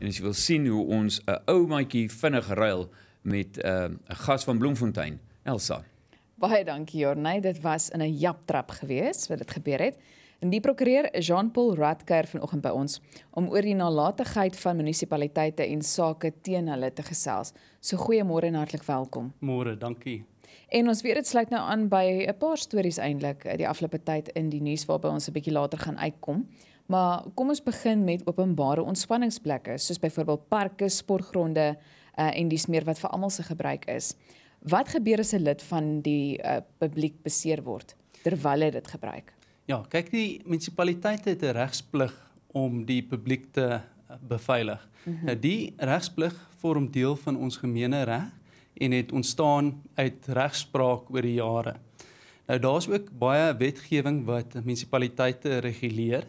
En as jy wil sien hoe ons 'n ou maatjie vinnig ruil met eh, 'n uh, gas van Bloemfontein, Elsa. Baie dankie Jorney, dit was in 'n japtrap geweest wat dit gebeur het. En die prokureur Jean-Paul Radker vanoggend by ons om oor die nalatigheid van munisipaliteite en sake teen hulle te gesels. So goeiemôre en hartlik welkom. Môre, dankie. En ons weer dit sluit nou aan by 'n paar stories eintlik eh, die afgelope tyd in die nuus waarby ons 'n bietjie later gaan uitkom. Maar kom ons begin met openbare ontspanningsplekke soos byvoorbeeld parke, sportgronde uh, en dis meer wat vir almal se gebruik is. Wat gebeur as 'n lid van die uh, publiek beseer word terwyl hy dit gebruik? Ja, kyk die munisipaliteite het 'n regsplig om die publiek te beveilig. Mm -hmm. Die regsplig vorm deel van ons gemeene reg en het ontstaan uit regspraak oor die jare. Nou daar's ook baie wetgewing wat munisipaliteite reguleer.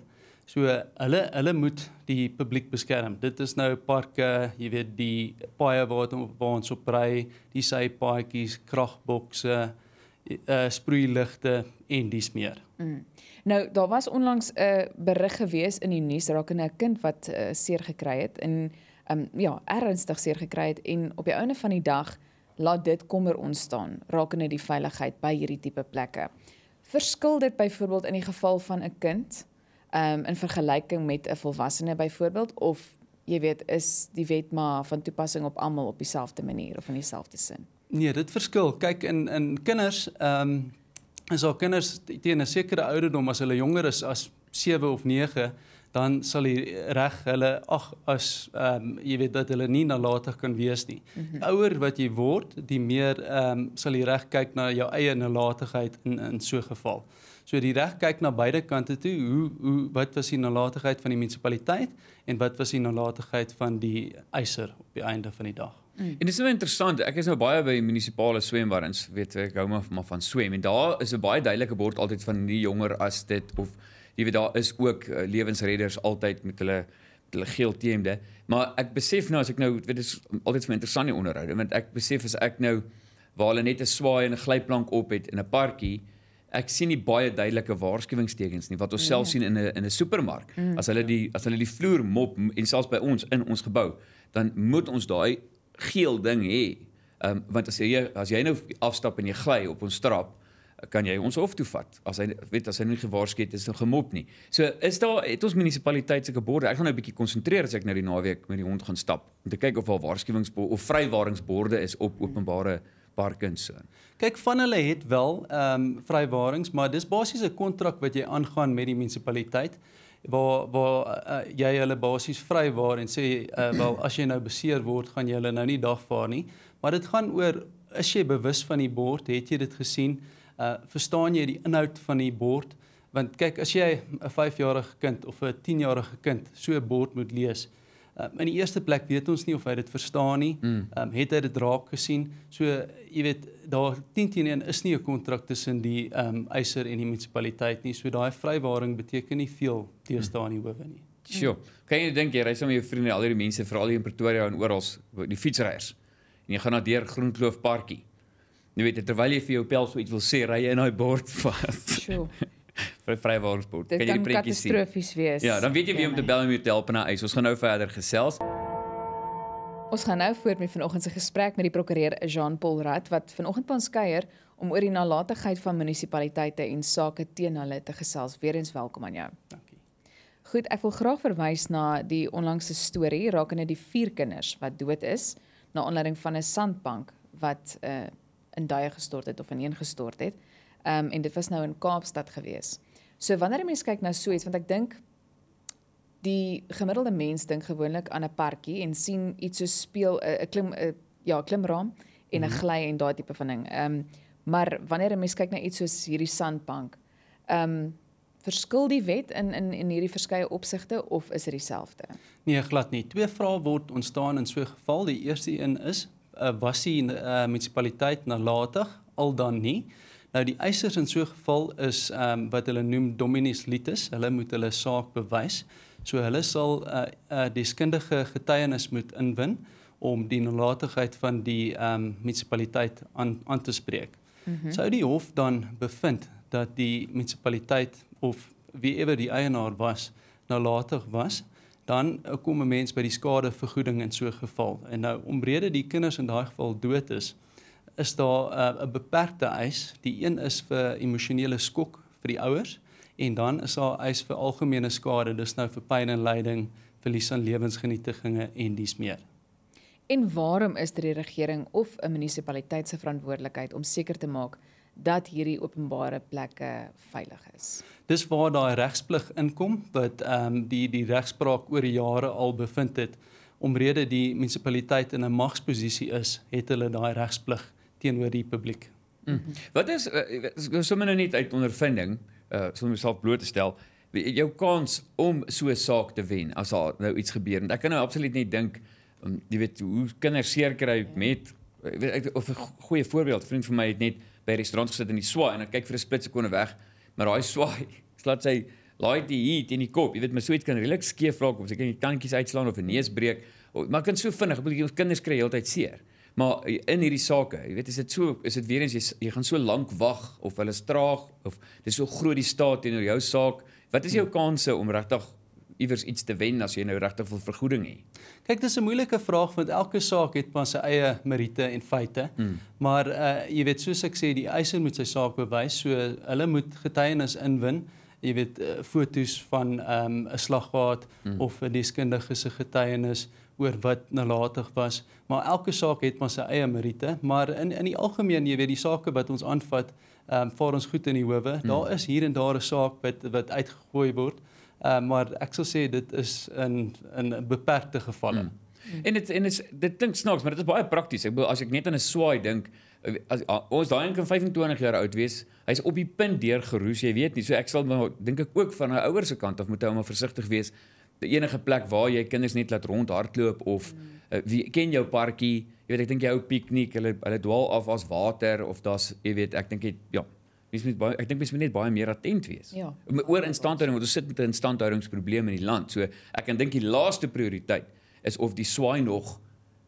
So hulle hulle moet die publiek beskerm. Dit is nou parke, jy weet die paaie waar waar ons op ry, die sypaadjies, kragbokse, uh, eh, sproeiligte en dis meer. Mm. Nou daar was onlangs 'n uh, berig gewees in die nuus rakende 'n kind wat uh, seer gekry het en um, ja, ernstig seer gekry het en op die einde van die dag laat dit kommer ontstaan rakende die veiligheid by hierdie tipe plekke. Verskil dit byvoorbeeld in die geval van 'n kind um, in vergelyking met 'n volwassene byvoorbeeld of jy weet is die wet maar van toepassing op almal op dieselfde manier of in dieselfde sin? Nee, dit verskil. Kyk in in kinders ehm um, is al kinders teen 'n sekere ouderdom as hulle jonger is as 7 of 9 dan sal die reg hulle ag as ehm um, jy weet dat hulle nie nalatig kan wees nie. Mm -hmm. Ouer wat jy word, die meer ehm um, sal die reg kyk na jou eie nalatigheid in in so 'n geval. So die reg kyk na beide kante toe, hoe hoe wat was die nalatigheid van die munisipaliteit en wat was die nalatigheid van die eiser op die einde van die dag. Mm. En dis baie interessant. Ek is nou baie by munisipale swembaddens, weet ek hou maar van swem en daar is 'n baie duidelike bord altyd van nie jonger as dit of jy weet daar is ook uh, lewensredders altyd met hulle met hulle geel teemde maar ek besef nou as ek nou weet dit is altyd vir my interessant die onderhoud want ek besef as ek nou waar hulle net 'n swaai en 'n glyplank op het in 'n parkie ek sien nie baie duidelike waarskuwingstekens nie wat ons self mm. sien in 'n in 'n supermark mm. as hulle die as hulle die vloer mop en selfs by ons in ons gebou dan moet ons daai geel ding hê um, want as jy as jy nou afstap en jy gly op ons trap kan jy ons hof toe vat as hy weet as hy nie gewaarsku het is nog gemop nie. So is daar het ons munisipaliteit seke borde. Ek gaan nou 'n bietjie konsentreer as ek nou die naweek met die hond gaan stap om te kyk of al waarskuwings of vrywaringsborde is op openbare parkinson. Kyk van hulle het wel ehm um, vrywarings, maar dis basies 'n kontrak wat jy aangaan met die munisipaliteit waar waar uh, jy hulle basies vrywaar en sê uh, wel as jy nou beseer word, gaan jy hulle nou nie dagvaar nie, maar dit gaan oor is jy bewus van die bord, het jy dit gesien? uh, verstaan jy die inhoud van die bord? Want kyk, as jy 'n 5-jarige kind of 'n 10-jarige kind so 'n bord moet lees, um, in die eerste plek weet ons nie of hy dit verstaan nie. Ehm um, het hy dit raak gesien? So jy weet, daar 10 teen 1 is nie 'n kontrak tussen die ehm um, eiser en die munisipaliteit nie. So daai vrywaring beteken nie veel teëstaan die howe nie. Sjoe, kan jy dink jy ry saam met jou vriende, al hierdie mense veral hier in Pretoria en oral die fietsryers. En jy gaan na deur Groenkloof parkie. Jy weet, terwyl jy vir jou pels so iets wil sê, ry jy in daai bord vas. Sure. vir vrywaringsbord. Kan jy die prentjie sien? Dit kan katastrofies wees. Ja, dan weet jy wie om te ja, bel om jou te help na huis. Ons gaan nou verder gesels. Ons gaan nou voort met vanoggend se gesprek met die prokureur Jean-Paul Rad wat vanoggend by ons kuier om oor die nalatigheid van munisipaliteite en sake teen hulle te gesels. Weerens welkom aan jou. Dankie. Goed, ek wil graag verwys na die onlangse storie rakende die vier kinders wat dood is na aanleiding van 'n sandbank wat 'n uh, eh, in duie gestort het of ineen gestort het. Ehm um, en dit was nou in Kaapstad gewees. So wanneer 'n mens kyk na so iets want ek dink die gemiddelde mens dink gewoonlik aan 'n parkie en sien iets so speel eh, 'n klim a, eh, ja, klimraam en 'n mm. gly en daai tipe van ding. Ehm um, maar wanneer 'n mens kyk na iets soos hierdie sandbank, ehm um, verskil die wet in in in hierdie verskeie opsigte of is dit dieselfde? Nee, glad nie. Twee vrae word ontstaan in so 'n geval. Die eerste een is uh, was die uh, munisipaliteit nalatig al dan nie. Nou die eisers in so 'n geval is ehm um, wat hulle noem dominis litis. Hulle moet hulle saak bewys. So hulle sal 'n uh, eh, uh, deskundige getuienis moet inwin om die nalatigheid van die ehm um, munisipaliteit aan aan te spreek. Mm -hmm. Sou die hof dan bevind dat die munisipaliteit of wie ewer die eienaar was nalatig was, dan kom 'n mens by die skadevergoeding in so 'n geval. En nou omrede die kinders in daai geval dood is, is daar uh, 'n uh, beperkte eis. Die een is vir emosionele skok vir die ouers en dan is daar eis vir algemene skade, dis nou vir pyn en lyding, verlies aan lewensgenietinge en dies meer. En waarom is dit die regering of 'n munisipaliteit se verantwoordelikheid om seker te maak dat hierdie openbare plekke veilig is. Dis waar daai regsplig inkom wat ehm um, die die regspraak oor die jare al bevind het omrede die munisipaliteit in 'n magsposisie is, het hulle daai regsplig teenoor die publiek. Mm. Wat is uh, sommer nou net uit ondervinding, uh, eh, sommer myself bloot te stel, jou kans om so 'n saak te wen as daar nou iets gebeur. Ek kan nou absoluut nie dink ehm, jy weet hoe kinders seer kry met of 'n goeie voorbeeld vriend van my het net by die restaurant gesit in die swaai en ek kyk vir 'n split sekonde weg, maar daai swaai, slaat sy laai die heat in die kop. Jy weet my sweet kan regtig skeef raak of sy kan die tandjies uitslaan of 'n neus breek. O, maar kan so vinnig, ek bedoel kinders kry heeltyd seer. Maar eh, in hierdie sake, jy weet is dit so is dit weer eens jy, jy gaan so lank wag of hulle is traag of dis so groot die staat teenoor jou saak. Wat is jou hmm. kanse om regtig iewers iets te wen as jy nou regtig wil vergoeding hê? Kyk, dis 'n moeilike vraag want elke saak het maar sy eie meriete en feite. Hmm. Maar uh jy weet soos ek sê, die eiser moet sy saak bewys, so hulle moet getuienis inwin. Jy weet uh, foto's van ehm, 'n um, slagwaad hmm. of 'n deskundige se getuienis oor wat nalatig was, maar elke saak het maar sy eie meriete, maar in in die algemeen, jy weet die sake wat ons aanvat, ehm um, vaar ons goed in die howe. Hmm. Daar is hier en daar 'n saak wat wat uitgegooi word, uh, maar ek sal sê dit is in in beperkte gevalle. Mm. En dit en dit dit klink snaaks, maar dit is baie prakties. Ek bedoel as ek net aan 'n swaai dink, eh, as ah, ons daai een kan 25 jaar oud wees, hy's op die punt deur geroes, jy weet nie. So ek sal dink ek ook van 'n ouer se kant of moet hy maar versigtig wees die enige plek waar jy kinders net laat rondhardloop of uh, wie ken jou parkie? Jy weet ek dink jy hou piknik, hulle hulle dwaal af as water of daar's jy weet ek dink ja, mens moet baie ek dink mens moet net baie meer attent wees. Ja. Met oor instandhouding want ons sit met 'n instandhoudingsprobleem in die land. So ek kan dink die laaste prioriteit is of die swaai nog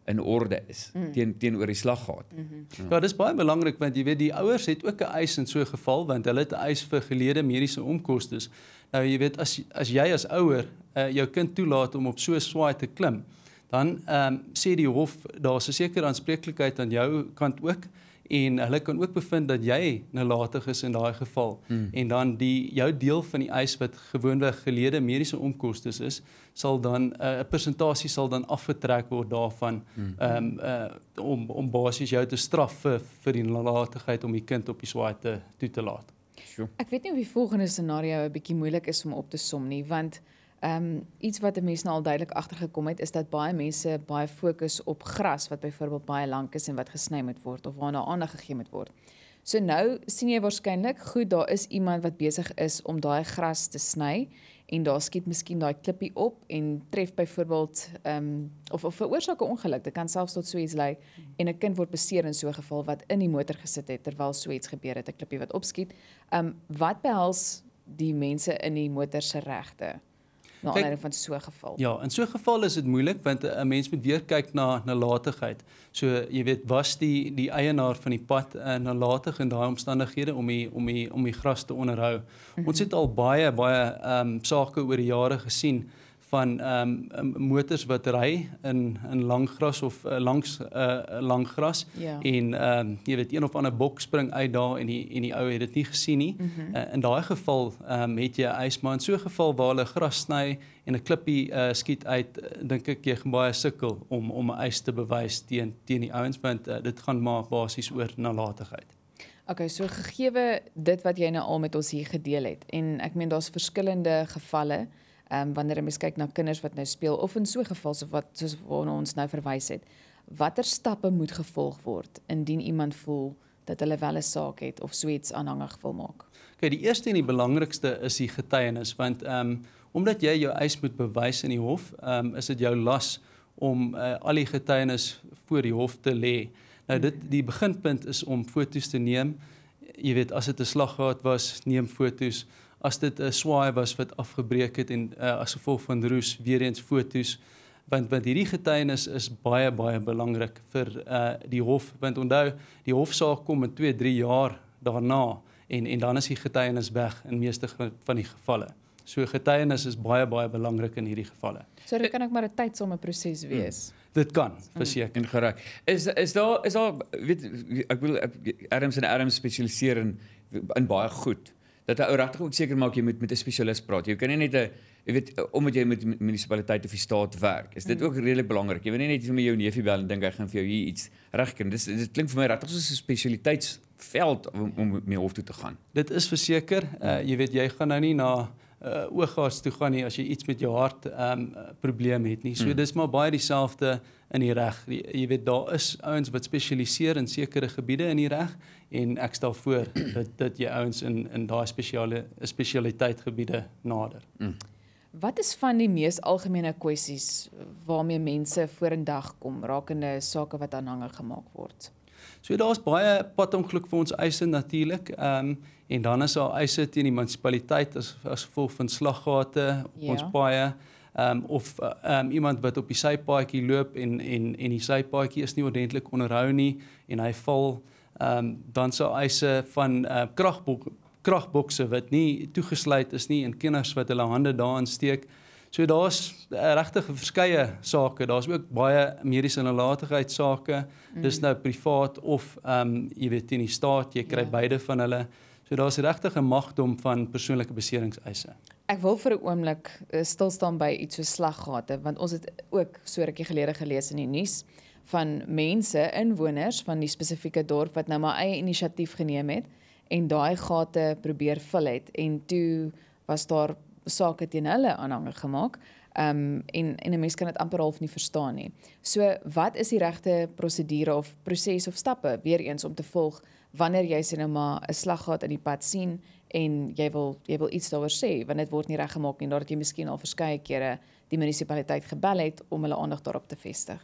in orde is mm. teen teenoor die slaggaat. Mm -hmm. ja. ja, dis baie belangrik want jy weet die ouers het ook 'n eis in so 'n geval want hulle het 'n eis vir gelede mediese omkoste. Nou jy weet as as jy as ouer uh, jou kind toelaat om op so 'n swaai te klim, dan ehm um, sê die hof daar's 'n sekere aanspreeklikheid aan jou kant ook en hulle kan ook bevind dat jy nalatig is in daai geval hmm. en dan die jou deel van die eis wat gewoonweg gelede mediese onkoste is sal dan eh, 'n uh, persentasie sal dan afgetrek word daarvan om hmm. um, uh, om om basies jou te straf vir vir die nalatigheid om die kind op die swaai te toe te laat. Sure. Ek weet nie of die volgende scenario 'n bietjie moeilik is om op te som nie want Ehm um, iets wat mense nou al duidelik agtergekom het is dat baie mense baie fokus op gras wat byvoorbeeld baie lank is en wat gesny moet word of waarna aandag gegee moet word. So nou sien jy waarskynlik goed daar is iemand wat besig is om daai gras te sny en daar skiet miskien daai klippie op en tref byvoorbeeld ehm um, of of veroorsaak 'n ongeluk. Dit kan selfs tot suits lei en 'n kind word beseer in so 'n geval wat in die motor gesit het terwyl suits gebeur het, 'n klippie wat opskiet. Ehm um, wat behels die mense in die motor se regte? na aanleiding van so 'n geval. Ja, in so 'n geval is dit moeilik want 'n mens moet weer kyk na nalatigheid. So jy weet was die die eienaar van die pad uh, nalatig in daai omstandighede om die om die om die gras te onderhou. Mm -hmm. Ons het al baie baie ehm um, sake oor die jare gesien van ehm um, motors wat ry in in langgras of uh, langs 'n eh, uh, eh, langgras ja. en ehm um, jy weet een of ander bok spring uit daar en die en die ou het dit nie gesien nie. Mm -hmm. uh, in daai geval ehm um, het jy 'n ysman in so 'n geval waar hulle gras sny en 'n klippie uh, skiet uit dink ek jy gaan baie sukkel om om 'n ys te bewys teen teen die ouens want uh, dit gaan maar basies oor nalatigheid. Oké, okay, so gegeewe dit wat jy nou al met ons hier gedeel het en ek meen daar's verskillende gevalle um, wanneer 'n mens kyk na kinders wat nou speel of in so 'n geval so wat soos waarna ons nou verwys het, watter stappe moet gevolg word indien iemand voel dat hulle wel 'n saak het of suits so aanhangig wil maak. OK, die eerste en die belangrikste is die getuienis want ehm um, omdat jy jou eis moet bewys in die hof, ehm um, is dit jou las om uh, al die getuienis voor die hof te lê. Nou dit die beginpunt is om fotos te neem. Jy weet as dit 'n slaggraad was, neem fotos as dit 'n uh, eh, swaai was wat afgebreek het en uh, as gevolg van roes weer eens fotos want want hierdie getuienis is baie baie belangrik vir uh, die hof want onthou die hofsaak kom in 2 3 jaar daarna en en dan is die getuienis weg in meeste van die gevalle So getuienis is baie baie belangrik in hierdie gevalle. So dit kan ek maar 'n tydsame proses mm. wees. Mm, dit kan, mm. verseker en mm. gereg. Is is daar is daar weet ek wil Adams en Adams spesialiseer in in baie goed dat ou regtig ook seker maak jy moet met 'n spesialis praat. Jy kan nie net 'n jy weet omdat jy met die munisipaliteit of die staat werk, is dit mm. ook redelik belangrik. Jy wil nie net vir my jou neefie bel en dink hy gaan vir jou hier iets regkry. Dis dit klink vir my regtig soos 'n spesialiteitsveld om, om mee hof toe te gaan. Dit is verseker, uh, jy weet jy gaan nou nie na uh, oogarts toe gaan nie as jy iets met jou hart um uh, probleem het nie. So hmm. dis maar baie dieselfde in die reg. Jy, jy weet daar is ouens wat spesialiseer in sekere gebiede in die reg en ek stel voor dat dit jy ouens in in daai spesiale spesialiteit gebiede nader. Hmm. Wat is van die mees algemene kwessies waarmee mense vorendag kom rakende sake wat aan hange gemaak word? So daar's baie padongeluk vir ons eise natuurlik. Ehm um, en dan is daar eise teen die munisipaliteit as as gevolg van slaggate op ja. ons paaie. Ehm um, of eh, ehm um, iemand wat op die sypaadjie loop en en en die sypaadjie is nie ordentlik onderhou nie en hy val ehm um, dan sou eise van uh, kragbok kragbokse wat nie toegesluit is nie en kinders wat hulle hande daarin steek So daar's eh, regtig verskeie sake. Daar's ook baie mediese nalatigheid sake. Mm. Dis nou privaat of ehm um, jy weet teen die staat, jy kry ja. beide van hulle. So daar's regtig 'n magdom van persoonlike beseringseise. Ek wil vir 'n oomblik eh, stil staan by iets so slaggate want ons het ook so rukkie gelede gelees in die nuus van mense, inwoners van die spesifieke dorp wat nou maar eie inisiatief geneem het en daai gate probeer vul het en toe was daar sake teen hulle aanhange gemaak. Ehm um, en en 'n mens kan dit amper half nie verstaan nie. So wat is die regte prosedure of proses of stappe weer eens om te volg wanneer jy sien nou maar 'n slaggaat in die pad sien en jy wil jy wil iets daaroor sê want dit word nie reggemaak nie nadat jy miskien al verskeie kere die munisipaliteit gebel het om hulle aandag daarop te vestig.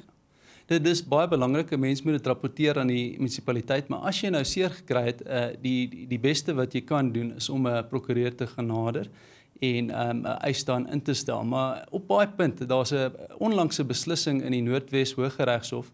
Dit is baie belangrik 'n mens moet dit rapporteer aan die munisipaliteit, maar as jy nou seer gekry het, uh, die, die die beste wat jy kan doen is om 'n prokureur te genader en um 'n eis daan in te stel. Maar op baie punte daar's 'n onlangse beslissing in die Noordwes Hooggeregshof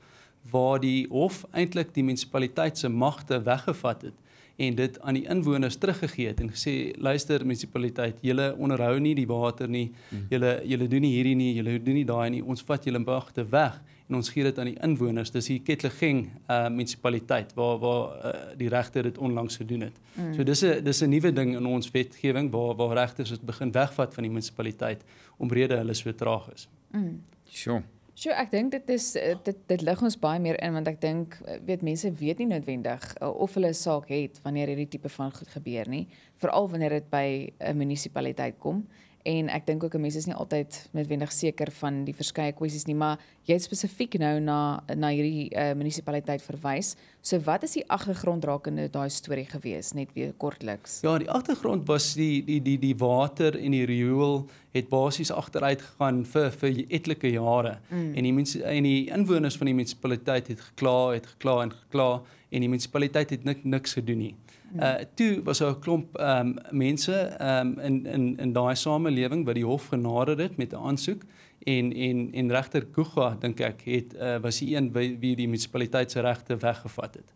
waar die hof eintlik die munisipaliteit se magte weggevat het en dit aan die inwoners teruggegee het en gesê luister munisipaliteit julle onderhou nie die water nie hmm. julle julle doen nie hierdie nie julle doen nie daai nie ons vat julle magte weg en ons gee dit aan die inwoners dis die Ketlegeng uh, munisipaliteit waar waar uh, die regter dit onlangs gedoen het mm. so dis 'n dis 'n nuwe ding in ons wetgewing waar waar regters dit begin wegvat van die munisipaliteit omrede hulle so traag is mm. sjoe sure. So ek dink dit is eh, dit dit lig ons baie meer in want ek dink eh, weet mense weet nie noodwendig eh, of hulle 'n saak het wanneer hierdie tipe van goed gebeur nie veral wanneer dit by 'n munisipaliteit kom en ek dink ook mense is nie altyd noodwendig seker van die verskeie kwessies nie maar jy het spesifiek nou na na hierdie uh, munisipaliteit verwys So wat is die agtergrond rakende daai storie gewees net weer kortliks? Ja, die agtergrond was die die die die water en die riool het basies agteruit gegaan vir vir etlike jare. Mm. En die mense en die inwoners van die munisipaliteit het gekla, het gekla en gekla en die munisipaliteit het nik niks gedoen nie. Uh toe was daar 'n klomp ehm um, mense ehm um, in in in daai samelewing wat die hof genader het met 'n aansoek en en en regter Kuga dink ek het uh, was die een wie die munisipaliteitsregte weggevat het.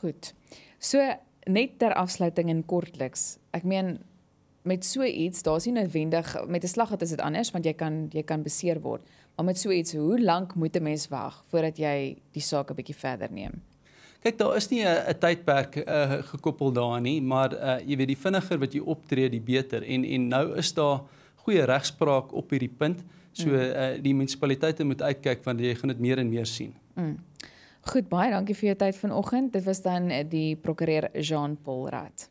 Goed. So net ter afsluiting en kortliks. Ek meen met so iets, daar's nie noodwendig met 'n slag het is dit anders want jy kan jy kan beseer word. Maar met so iets, hoe lank moet 'n mens wag voordat jy die saak 'n bietjie verder neem? Kyk, daar is nie 'n tydperk uh, gekoppel daaraan nie, maar uh, jy weet die vinniger wat jy optree, die beter. En en nou is daar goeie regspraak op hierdie punt. So mm. uh, die munisipaliteite moet uitkyk want jy gaan dit meer en meer sien. Mm. Goed, baie dankie vir jou tyd vanoggend. Dit was dan eh, die prokureur Jean-Paul Rat.